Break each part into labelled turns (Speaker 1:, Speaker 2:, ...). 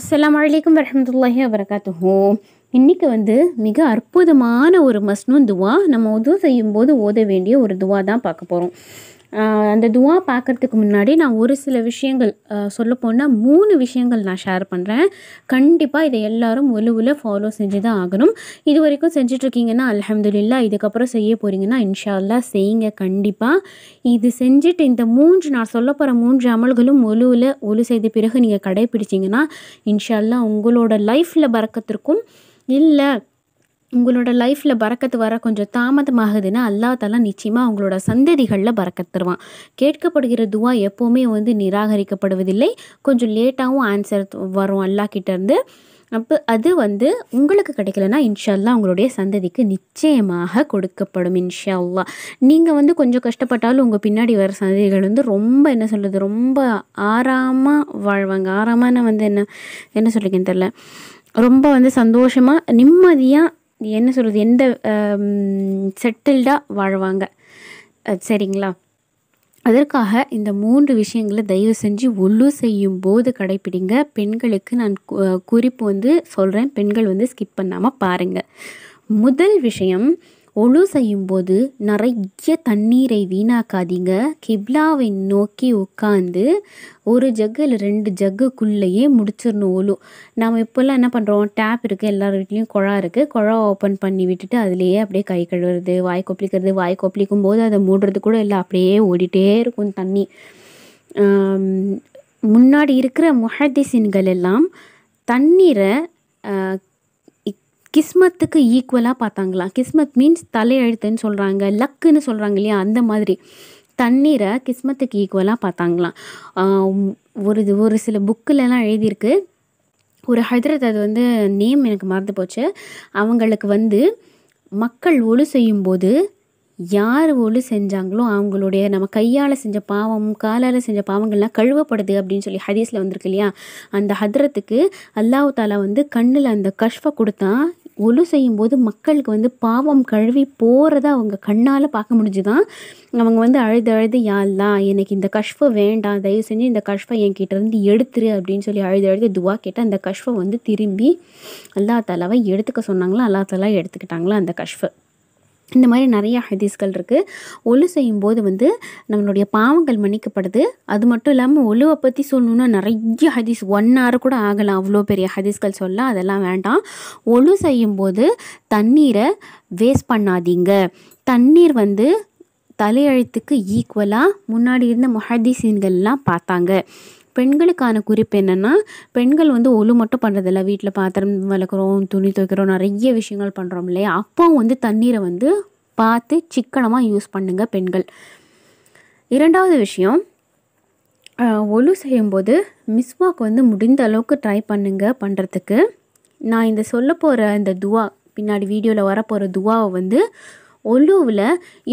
Speaker 1: அஸ்லாம் வலைக்கம் வரமத்துல்லாஹி வரகாத்துஹோ இன்றைக்கி வந்து மிக அற்புதமான ஒரு மஸ்னூன் துவா நம்ம உதவு செய்யும்போது ஓத வேண்டிய ஒரு துவா தான் பார்க்க போகிறோம் அந்த துவா பார்க்குறதுக்கு முன்னாடி நான் ஒரு சில விஷயங்கள் சொல்லப்போனால் மூணு விஷயங்கள் நான் ஷேர் பண்ணுறேன் கண்டிப்பாக இதை எல்லோரும் ஒலுவில் ஃபாலோ செஞ்சு தான் ஆகணும் இது வரைக்கும் செஞ்சிட்ருக்கீங்கன்னா அலமதுல்லா இதுக்கப்புறம் செய்ய போகிறீங்கன்னா இன்ஷால்லா செய்யுங்க கண்டிப்பாக இது செஞ்சுட்டு இந்த மூன்று நான் சொல்ல போகிற மூன்று அமல்களும் ஒலுவில் ஒலு செய்த பிறகு நீங்கள் கடைப்பிடிச்சிங்கன்னா இன்ஷால்லா உங்களோட லைஃப்பில் பறக்கத்திற்கும் இல்லை உங்களோட லைஃப்பில் பறக்கத்து வர கொஞ்சம் தாமதமாகுதுன்னா அல்லா தாலா நிச்சயமாக அவங்களோட சந்ததிகளில் பறக்கத்துருவான் கேட்கப்படுகிற துவா எப்போவுமே வந்து நிராகரிக்கப்படுவதில்லை கொஞ்சம் லேட்டாகவும் ஆன்சர் வரும் அல்லா கிட்டேருந்து அப்போ அது வந்து உங்களுக்கு கிடைக்கலனா இன்ஷால்லா உங்களுடைய சந்ததிக்கு நிச்சயமாக கொடுக்கப்படும் இன்ஷா அல்லா நீங்கள் வந்து கொஞ்சம் கஷ்டப்பட்டாலும் உங்கள் பின்னாடி வர சந்ததிகள் வந்து ரொம்ப என்ன சொல்கிறது ரொம்ப ஆறாமல் வாழ்வாங்க ஆறாமான வந்து என்ன என்ன சொல்லிக்கன்னு தெரில ரொம்ப வந்து சந்தோஷமாக நிம்மதியாக என்ன சொல்கிறது எந்த செட்டில்டாக வாழ்வாங்க சரிங்களா அதற்காக இந்த மூன்று விஷயங்களை தயவு செஞ்சு உள்ளு செய்யும் போது கடைப்பிடிங்க பெண்களுக்கு நான் குறிப்பு வந்து சொல்கிறேன் பெண்கள் வந்து ஸ்கிப் பண்ணாமல் பாருங்கள் முதல் விஷயம் ஒழு செய்யும்போது நிறைய தண்ணீரை வீணாக்காதீங்க கிப்லாவை நோக்கி உட்காந்து ஒரு ஜக்கு இல்லை ரெண்டு ஜக்குக்குள்ளேயே முடிச்சிடணும் ஒழு நம்ம இப்போல்லாம் என்ன பண்ணுறோம் டேப் இருக்குது எல்லார் வீட்லேயும் குழா இருக்குது குழா ஓப்பன் பண்ணி விட்டுட்டு அதுலேயே அப்படியே கை கழுவுறது வாய் கொப்பளிக்கிறது வாய் கொப்பளிக்கும் போது அதை மூடுறது கூட இல்லை அப்படியே ஓடிட்டே இருக்கும் தண்ணி முன்னாடி இருக்கிற முஹதிசின்கள் எல்லாம் தண்ணீரை கிஸ்மத்துக்கு ஈக்குவலாக பார்த்தாங்களாம் கிஸ்மத் மீன்ஸ் தலையெழுத்துன்னு சொல்கிறாங்க லக்குன்னு சொல்கிறாங்க இல்லையா அந்த மாதிரி தண்ணீரை கிஸ்மத்துக்கு ஈக்குவலாக பார்த்தாங்களாம் ஒரு ஒரு சில புக்கிலலாம் எழுதியிருக்கு ஒரு ஹைதரத் அது வந்து நேம் எனக்கு மறந்து போச்சு அவங்களுக்கு வந்து மக்கள் ஒழு செய்யும்போது யார் ஒழு செஞ்சாங்களோ அவங்களுடைய நம்ம கையால் செஞ்ச பாவம் காலால் செஞ்ச பாவங்கள்லாம் கழுவப்படுது அப்படின்னு சொல்லி ஹதீஸில் வந்திருக்கு இல்லையா அந்த ஹதரத்துக்கு அல்லாஹு தாலா வந்து கண்ணில் அந்த கஷ்ஃபை கொடுத்தா ஒலு செய்யும்போது மக்களுக்கு வந்து பாவம் கழுவி போகிறத அவங்க கண்ணால் பார்க்க முடிஞ்சுதான் அவங்க வந்து அழுது அழுது யாழ்லா எனக்கு இந்த கஷ்ஃபை வேண்டாம் தயவு செஞ்சு இந்த கஷ்ஃபை கிட்டேருந்து எடுத்துரு அப்படின்னு சொல்லி அழுது அழுது துவா கேட்டு அந்த கஷ்ஃபை வந்து திரும்பி அல்லா தாலாவை எடுத்துக்க சொன்னாங்களா அல்லா தாலா எடுத்துக்கிட்டாங்களா அந்த கஷ்ஃபை இந்த மாதிரி நிறைய ஹதீஸ்கள் இருக்குது ஒழு செய்யும்போது வந்து நம்மளுடைய பாவங்கள் மன்னிக்கப்படுது அது மட்டும் இல்லாமல் ஒழுவை பற்றி சொல்லணுன்னா நிறைய ஹதீஸ் ஒன் ஹவர் கூட ஆகலாம் அவ்வளோ பெரிய ஹதீஸ்கள் சொல்லலாம் அதெல்லாம் வேண்டாம் ஒழு செய்யும்போது தண்ணீரை வேஸ்ட் பண்ணாதீங்க தண்ணீர் வந்து தலையெழுத்துக்கு ஈக்குவலாக முன்னாடி இருந்த முஹதீசீன்கள்லாம் பார்த்தாங்க பெண்களுக்கான குறிப்பு என்னென்னா பெண்கள் வந்து ஒழு மட்டும் பண்ணுறதில்ல வீட்டில் பாத்திரம் வளர்க்குறோம் துணி துவைக்கிறோம் நிறைய விஷயங்கள் பண்ணுறோம் இல்லையா அப்போ வந்து தண்ணீரை வந்து பார்த்து சிக்கனமாக யூஸ் பண்ணுங்கள் பெண்கள் இரண்டாவது விஷயம் ஒழு செய்யும்போது மிஸ்வாக் வந்து முடிந்த அளவுக்கு ட்ரை பண்ணுங்கள் பண்ணுறதுக்கு நான் இந்த சொல்ல போகிற இந்த துவா பின்னாடி வீடியோவில் வரப்போகிற துவாவை வந்து ஒலுவில்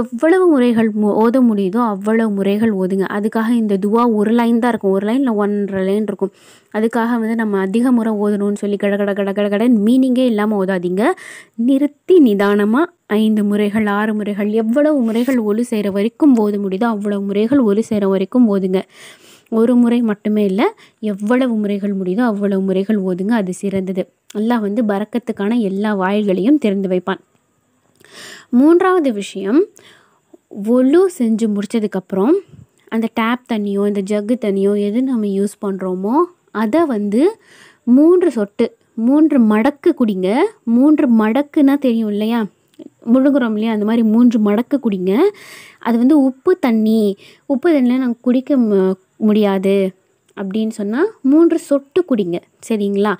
Speaker 1: எவ்வளவு முறைகள் ஓத முடியுதோ அவ்வளவு முறைகள் ஓதுங்க அதுக்காக இந்த துவா ஒரு லைன் தான் இருக்கும் ஒரு லைனில் ஒன்றரை லைன் இருக்கும் அதுக்காக வந்து நம்ம அதிக முறை ஓதணும்னு சொல்லி கட கட கட கட கடன் மீனிங்கே இல்லாமல் ஓதாதீங்க நிறுத்தி நிதானமாக ஐந்து முறைகள் ஆறு முறைகள் எவ்வளவு முறைகள் ஒலு செய்கிற வரைக்கும் ஓத முடியுதோ அவ்வளவு முறைகள் ஒலு செய்கிற வரைக்கும் ஓதுங்க ஒரு முறை மட்டுமே இல்லை எவ்வளவு முறைகள் முடியுதோ அவ்வளவு முறைகள் ஓதுங்க அது சிறந்தது அல்லாஹ் வந்து பறக்கத்துக்கான எல்லா வாயில்களையும் திறந்து வைப்பான் மூன்றாவது விஷயம் ஒலு செஞ்சு முடித்ததுக்கப்புறம் அந்த டேப் தண்ணியோ இந்த ஜக்கு தண்ணியோ எது நம்ம யூஸ் பண்ணுறோமோ அதை வந்து மூன்று சொட்டு மூன்று மடக்கு குடிங்க மூன்று மடக்குன்னா தெரியும் இல்லையா முழுங்குறோம் இல்லையா அந்த மாதிரி மூன்று மடக்கு குடிங்க அது வந்து உப்பு தண்ணி உப்பு தண்ணியில் நாங்கள் குடிக்க முடியாது அப்படின்னு சொன்னால் மூன்று சொட்டு குடிங்க சரிங்களா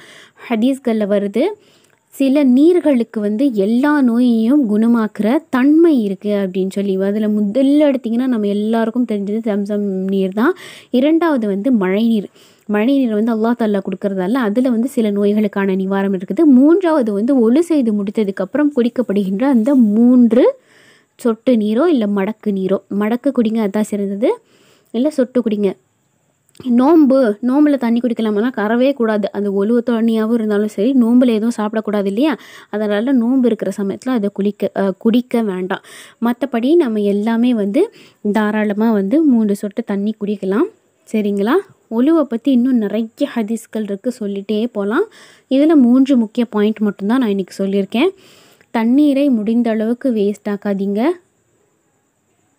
Speaker 1: ஹதீஸ்களில் வருது சில நீர்களுக்கு வந்து எல்லா நோயையும் குணமாக்குற தன்மை இருக்குது அப்படின்னு சொல்லி அதில் முதல்ல எடுத்திங்கன்னா நம்ம எல்லாருக்கும் தெரிஞ்சது சம்சம் நீர் தான் இரண்டாவது வந்து மழைநீர் மழை நீர் வந்து அல்லா தாலா கொடுக்கறதால அதில் வந்து சில நோய்களுக்கான நிவாரணம் இருக்குது மூன்றாவது வந்து ஒழு செய்து முடித்ததுக்கப்புறம் குடிக்கப்படுகின்ற அந்த மூன்று சொட்டு நீரோ இல்லை மடக்கு நீரோ மடக்கு குடிங்க அதான் சிறந்தது இல்லை சொட்டு குடிங்க நோம்பு நோம்பில் தண்ணி குடிக்கலாமனா கரவே கூடாது அந்த ஒழுவு தண்ணியாகவும் இருந்தாலும் சரி நோம்பில் எதுவும் சாப்பிடக்கூடாது இல்லையா அதனால் நோம்பு இருக்கிற சமயத்தில் அதை குளிக்க குடிக்க வேண்டாம் மற்றபடி நம்ம எல்லாமே வந்து தாராளமாக வந்து மூன்று சொட்டு தண்ணி குடிக்கலாம் சரிங்களா ஒழுவை பற்றி இன்னும் நிறைய ஹதீஸ்கள் இருக்குது சொல்லிகிட்டே போகலாம் இதில் மூன்று முக்கிய பாயிண்ட் மட்டும்தான் நான் இன்றைக்கி சொல்லியிருக்கேன் தண்ணீரை முடிந்த அளவுக்கு வேஸ்ட் ஆக்காதீங்க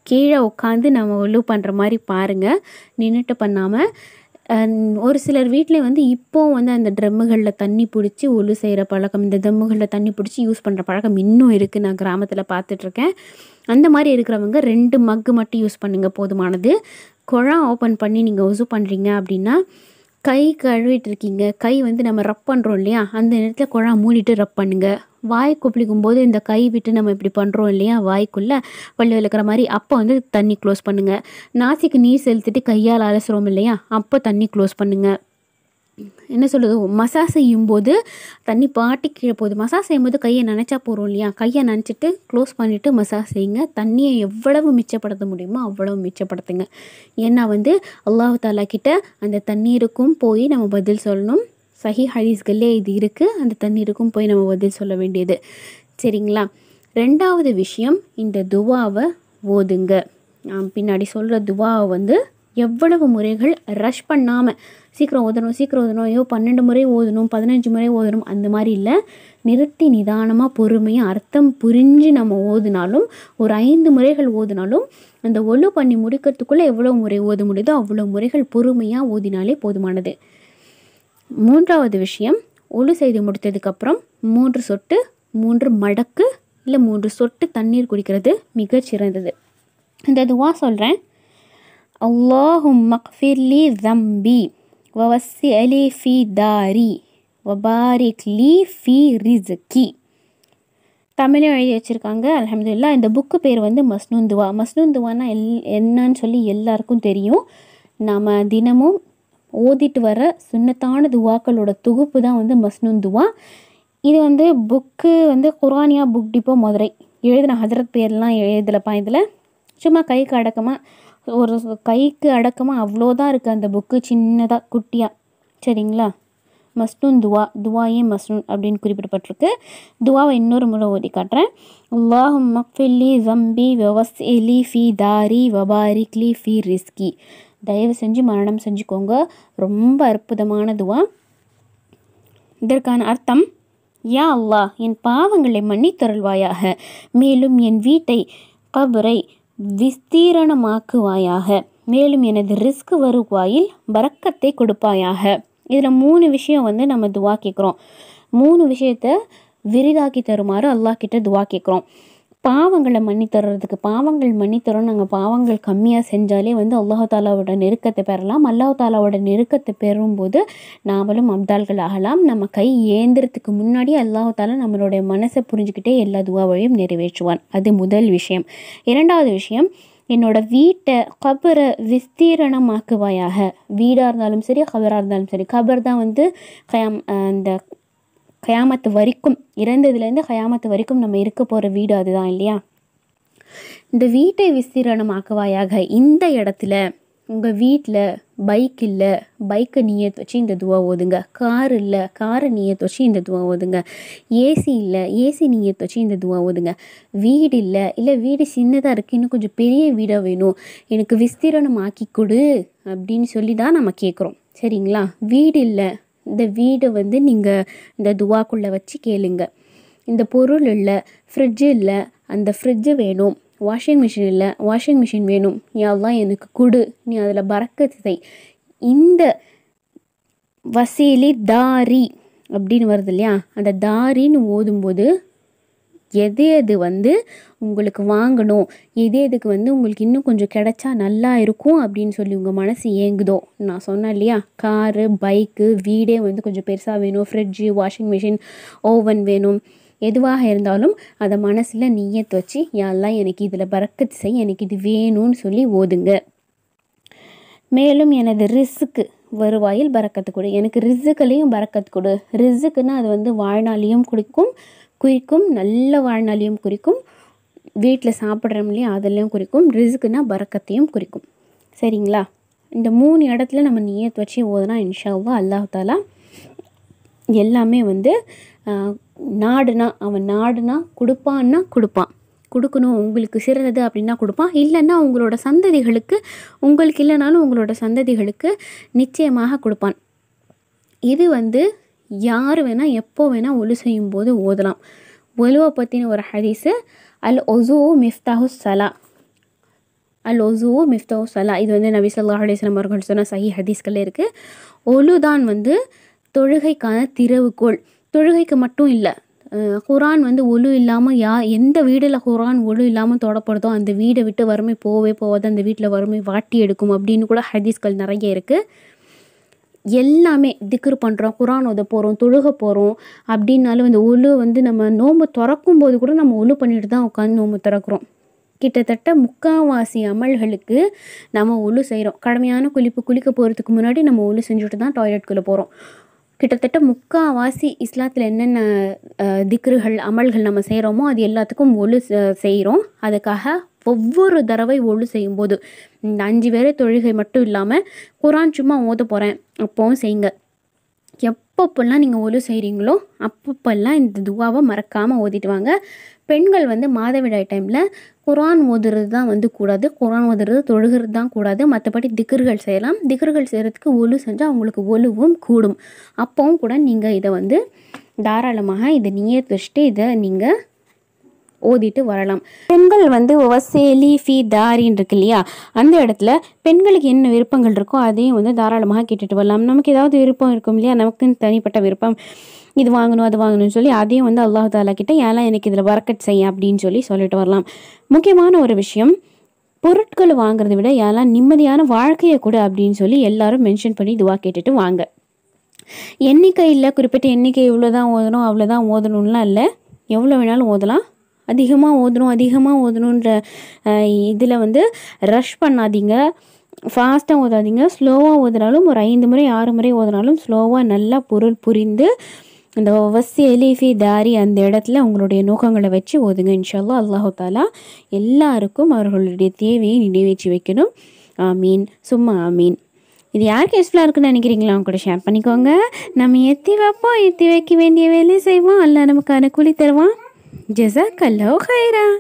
Speaker 1: கீழே உட்காந்து நம்ம ஒல்லு பண்ணுற மாதிரி பாருங்கள் நின்றுட்டு பண்ணாமல் ஒரு சிலர் வீட்டிலே வந்து இப்போ வந்து அந்த ட்ரம்முகளில் தண்ணி பிடிச்சி ஒழு செய்கிற பழக்கம் இந்த ட்ரம்முகளில் தண்ணி பிடிச்சி யூஸ் பண்ணுற பழக்கம் இன்னும் இருக்குது நான் கிராமத்தில் பார்த்துட்ருக்கேன் அந்த மாதிரி இருக்கிறவங்க ரெண்டு மக்கு மட்டும் யூஸ் பண்ணுங்கள் போதுமானது குழம் ஓப்பன் பண்ணி நீங்கள் உசு பண்ணுறீங்க அப்படின்னா கை கழுவிட்டு இருக்கீங்க கை வந்து நம்ம ரப் பண்ணுறோம் இல்லையா அந்த நேரத்தில் குழா மூடிட்டு ரப் பண்ணுங்கள் வாய் குப்பிளிக்கும் போது இந்த கை விட்டு நம்ம இப்படி பண்ணுறோம் இல்லையா வாய்க்குள்ளே வள்ளி விளக்குற மாதிரி அப்போ வந்து தண்ணி க்ளோஸ் பண்ணுங்கள் நாசிக்கு நீர் செலுத்திட்டு கையால் அலசுகிறோம் இல்லையா அப்போ தண்ணி க்ளோஸ் பண்ணுங்கள் என்ன சொல்லுது மசாஜ் செய்யும்போது தண்ணி பாட்டி கீழே போகுது மசாஜ் செய்யும்போது கையை நினச்சா போகிறோம் இல்லையா கையை நினச்சிட்டு க்ளோஸ் பண்ணிவிட்டு மசாஜ் செய்யுங்க தண்ணியை எவ்வளவு மிச்சப்படுத்த முடியுமோ அவ்வளவு மிச்சப்படுத்துங்க ஏன்னா வந்து அல்லாஹு தாலா கிட்ட அந்த தண்ணீருக்கும் போய் நம்ம பதில் சொல்லணும் சஹி ஹதீஸ்களே இது இருக்குது அந்த தண்ணீருக்கும் போய் நம்ம பதில் சொல்ல வேண்டியது சரிங்களா ரெண்டாவது விஷயம் இந்த துவாவை ஓதுங்க பின்னாடி சொல்கிற துவாவை வந்து எவ்வளவு முறைகள் ரஷ் பண்ணாமல் சீக்கிரம் ஓதணும் சீக்கிரம் ஓதணும் ஐயோ பன்னெண்டு முறை ஓதணும் பதினஞ்சு முறை ஓதணும் அந்த மாதிரி இல்லை நிறுத்தி நிதானமாக பொறுமையாக அர்த்தம் புரிஞ்சு நம்ம ஓதுனாலும் ஒரு ஐந்து முறைகள் ஓதுனாலும் அந்த ஒழு பண்ணி முடிக்கிறதுக்குள்ளே எவ்வளோ முறை ஓத முடியுதோ அவ்வளோ முறைகள் பொறுமையாக ஓதினாலே போதுமானது மூன்றாவது விஷயம் ஒழு செய்து முடித்ததுக்கப்புறம் மூன்று சொட்டு மூன்று மடக்கு இல்லை மூன்று சொட்டு தண்ணீர் குடிக்கிறது மிகச்சிறந்தது இந்த துவா சொல்கிறேன் அல்லாஹும் ஜம்பி அலி ஃபி தாரி ஃபி எழுதி வச்சுருக்காங்க அலமதுல்லா இந்த புக்கு பேர் வந்து மஸ்னூந்துவா மஸ்னூந்துவானா எல் என்னன்னு சொல்லி எல்லாருக்கும் தெரியும் நம்ம தினமும் ஓதிட்டு வர சுண்ணத்தான துவாக்களோட தொகுப்பு தான் வந்து மஸ்னூன் துவா இது வந்து புக்கு வந்து குரானியா புக் டிப்போ மதுரை எழுதின ஹசரத் பேர்லாம் எழுதலப்பா இதில் சும்மா கைக்கு அடக்கமாக ஒரு கைக்கு அடக்கமாக அவ்வளோதான் இருக்குது அந்த புக்கு சின்னதாக குட்டியாக சரிங்களா மஸ்னூன் துவா துவாயே மஸ்னூன் அப்படின்னு குறிப்பிடப்பட்டிருக்கு துவாவை இன்னொரு முறை ஓதி காட்டுறேன் அல்லாஹும் மக்ஃபில்லி ஜம்பி வெவஸ் எலி ஃபி தாரி வபாரிக்லி ஃபி ரிஸ்கி தயவு செஞ்சு மரணம் செஞ்சுக்கோங்க ரொம்ப அற்புதமானதுவா இதற்கான அர்த்தம் யா அல்லாஹ் என் பாவங்களை மன்னித்தருள்வாயாக மேலும் என் வீட்டை கபரை விஸ்தீரணமாக்குவாயாக மேலும் எனது ரிஸ்க் வருவாயில் பறக்கத்தை கொடுப்பாயாக இதில் மூணு விஷயம் வந்து நம்ம துவா கேட்குறோம் மூணு விஷயத்த விரிதாக்கி தருமாறு அல்லாஹ் கிட்ட துவா கேட்குறோம் பாவங்களை மன்னித்தர்றதுக்கு பாவங்கள் மன்னித்தரோம் நாங்கள் பாவங்கள் கம்மியாக செஞ்சாலே வந்து அல்லாஹாலாவோட தாலாவோட நெருக்கத்தை பெறலாம் அல்லாஹாலாவோட தாலாவோட நெருக்கத்தை பெறும்போது நாமளும் அப்தால்கள் ஆகலாம் நம்ம கை ஏந்திரத்துக்கு முன்னாடி அல்லாஹு தாலா நம்மளுடைய மனசை புரிஞ்சுக்கிட்டே எல்லா துவாவையும் நிறைவேற்றுவான் அது முதல் விஷயம் இரண்டாவது விஷயம் என்னோட வீட்டை கபரை விஸ்தீரணமாக்குவாயாக வீடாக இருந்தாலும் சரி கபராக இருந்தாலும் சரி கபர் தான் வந்து அந்த கயாமத்து வரைக்கும் இறந்ததுலேருந்து கயாமத்து வரைக்கும் நம்ம இருக்க போகிற வீடு அதுதான் இல்லையா இந்த வீட்டை ஆக்குவாயாக இந்த இடத்துல உங்கள் வீட்டில் பைக் இல்லை பைக்கை நீயே வச்சு இந்த துவா ஓதுங்க கார் இல்லை காரை நீயே வச்சு இந்த துவா ஓதுங்க ஏசி இல்லை ஏசி நீயே வச்சு இந்த துவா ஓதுங்க வீடு இல்லை இல்லை வீடு சின்னதாக இருக்குது இன்னும் கொஞ்சம் பெரிய வீடாக வேணும் எனக்கு விஸ்தீரணம் ஆக்கி கொடு அப்படின்னு சொல்லி தான் நம்ம கேட்குறோம் சரிங்களா வீடு இல்லை இந்த வீடை வந்து நீங்கள் இந்த துவாக்குள்ளே வச்சு கேளுங்க இந்த பொருள் இல்லை ஃப்ரிட்ஜு இல்லை அந்த ஃப்ரிட்ஜு வேணும் வாஷிங் மிஷின் இல்லை வாஷிங் மிஷின் வேணும் நீ அதெல்லாம் எனக்கு கொடு நீ அதில் பறக்கத்தை இந்த வசீலி தாரி அப்படின்னு வருது இல்லையா அந்த தாரின்னு ஓதும்போது எது எது வந்து உங்களுக்கு வாங்கணும் எது எதுக்கு வந்து உங்களுக்கு இன்னும் கொஞ்சம் கிடைச்சா நல்லா இருக்கும் அப்படின்னு சொல்லி உங்கள் மனசு ஏங்குதோ நான் சொன்னேன் இல்லையா காரு பைக்கு வீடே வந்து கொஞ்சம் பெருசாக வேணும் ஃப்ரிட்ஜு வாஷிங் மிஷின் ஓவன் வேணும் எதுவாக இருந்தாலும் அதை மனசில் நீயத்து வச்சு யாரெல்லாம் எனக்கு இதில் பறக்கத்து செய் எனக்கு இது வேணும்னு சொல்லி ஓதுங்க மேலும் எனது ரிஸ்க்கு வருவாயில் பறக்கத்து கொடு எனக்கு ரிஸுக்குலேயும் பறக்கத்து கொடு ரிஸ்க்குன்னா அது வந்து வாழ்நாளையும் கொடுக்கும் குறிக்கும் நல்ல வாழ்நாளையும் குறிக்கும் வீட்டில் சாப்பிட்றோம் இல்லையா அதெல்லாம் குறிக்கும் ரிஸ்க்குனா பறக்கத்தையும் குறிக்கும் சரிங்களா இந்த மூணு இடத்துல நம்ம நியத் வச்சு ஓதுனா இன்ஷாவா அல்லாஹாலா எல்லாமே வந்து நாடுனா அவன் நாடுனா கொடுப்பான்னா கொடுப்பான் கொடுக்கணும் உங்களுக்கு சிறந்தது அப்படின்னா கொடுப்பான் இல்லைன்னா உங்களோட சந்ததிகளுக்கு உங்களுக்கு இல்லைனாலும் உங்களோட சந்ததிகளுக்கு நிச்சயமாக கொடுப்பான் இது வந்து யார் வேணால் எப்போ வேணால் ஒழு செய்யும் போது ஓதலாம் ஒலுவை பற்றின ஒரு ஹதீஸு அல் ஒசூ மிஃப்தாஹு சலா அல் ஒசூ மிஃப்தாஹு சலா இது வந்து நபி சொல்லா அலிஸ்லாம் அவர்கள் சொன்ன சஹி ஹதீஸ்கள் இருக்குது ஒழுதான் வந்து தொழுகைக்கான திறவுகோள் தொழுகைக்கு மட்டும் இல்லை குரான் வந்து ஒழு இல்லாமல் யா எந்த வீடில் குரான் ஒழு இல்லாமல் தொடப்படுதோ அந்த வீடை விட்டு வறுமை போவே போகாது அந்த வீட்டில் வறுமை வாட்டி எடுக்கும் அப்படின்னு கூட ஹதீஸ்கள் நிறைய இருக்குது எல்லாமே திக்ரு பண்ணுறோம் குரான் உத போகிறோம் தொழுக போகிறோம் அப்படின்னாலும் இந்த உழு வந்து நம்ம நோம்பு திறக்கும் போது கூட நம்ம உழு பண்ணிட்டு தான் உட்காந்து நோம்பு திறக்கிறோம் கிட்டத்தட்ட முக்காவாசி அமல்களுக்கு நம்ம உழு செய்கிறோம் கடுமையான குளிப்பு குளிக்க போகிறதுக்கு முன்னாடி நம்ம ஒழு செஞ்சுட்டு தான் டாய்லெட்குள்ளே போகிறோம் கிட்டத்தட்ட முக்காவாசி இஸ்லாத்தில் என்னென்ன திக்ருகள் அமல்கள் நம்ம செய்கிறோமோ அது எல்லாத்துக்கும் ஒழு செய்கிறோம் அதுக்காக ஒவ்வொரு தடவை ஒழு செய்யும்போது இந்த அஞ்சு பேரை தொழுகை மட்டும் இல்லாமல் குரான் சும்மா ஓத போகிறேன் அப்போவும் செய்யுங்க எப்பப்பெல்லாம் நீங்கள் ஒழு செய்கிறீங்களோ அப்பப்பெல்லாம் இந்த துவாவை மறக்காமல் ஓதிட்டு வாங்க பெண்கள் வந்து மாதவிடாய் டைமில் குரான் ஓதுறது தான் வந்து கூடாது குரான் ஓதுறது தொழுகிறது தான் கூடாது மற்றபடி திகர்கள் செய்யலாம் திகர்கள் செய்கிறதுக்கு ஒழு செஞ்சால் அவங்களுக்கு ஒழுவும் கூடும் அப்பவும் கூட நீங்கள் இதை வந்து தாராளமாக இதை நீயே வச்சுட்டு இதை நீங்கள் ஓதிட்டு வரலாம் பெண்கள் வந்து ஒவசேலி ஃபி தாரின்னு இருக்கு இல்லையா அந்த இடத்துல பெண்களுக்கு என்ன விருப்பங்கள் இருக்கோ அதையும் வந்து தாராளமாக கேட்டுட்டு வரலாம் நமக்கு ஏதாவது விருப்பம் இருக்கும் இல்லையா நமக்குன்னு தனிப்பட்ட விருப்பம் இது வாங்கணும் அது வாங்கணும்னு சொல்லி அதையும் வந்து அல்லாஹு தாலா கிட்ட ஏலாம் எனக்கு இதில் வரக்கட் செய்ய அப்படின்னு சொல்லி சொல்லிட்டு வரலாம் முக்கியமான ஒரு விஷயம் பொருட்களை வாங்குறதை விட ஏலாம் நிம்மதியான வாழ்க்கையை கூட அப்படின்னு சொல்லி எல்லாரும் மென்ஷன் பண்ணி இதுவாக கேட்டுட்டு வாங்க எண்ணிக்கை இல்லை குறிப்பிட்ட எண்ணிக்கை இவ்வளோதான் ஓதணும் அவ்வளோதான் ஓதணும்லாம் இல்லை எவ்வளோ வேணாலும் ஓதலாம் அதிகமாக ஓதணும் அதிகமாக ஓதணுன்ற இதில் வந்து ரஷ் பண்ணாதீங்க ஃபாஸ்ட்டாக ஓதாதீங்க ஸ்லோவாக ஓதுனாலும் ஒரு ஐந்து முறை ஆறு முறை ஓதுனாலும் ஸ்லோவாக நல்லா பொருள் புரிந்து அந்த வசி எலிஃபி தாரி அந்த இடத்துல உங்களுடைய நோக்கங்களை வச்சு ஓதுங்க இன்ஷால்லா அல்லாஹு தாலா எல்லாருக்கும் அவர்களுடைய தேவையை நிறைவேற்றி வைக்கணும் ஆமீன் சும்மா ஆமீன் இது யாருக்கு யூஸ்ஃபுல்லாக இருக்குன்னு நினைக்கிறீங்களா அவங்க கூட ஷேர் பண்ணிக்கோங்க நம்ம எத்தி வைப்போம் எத்தி வைக்க வேண்டிய வேலையை செய்வோம் அல்ல நமக்கு அனுக்கூலி தருவான் جزاك الله خيرا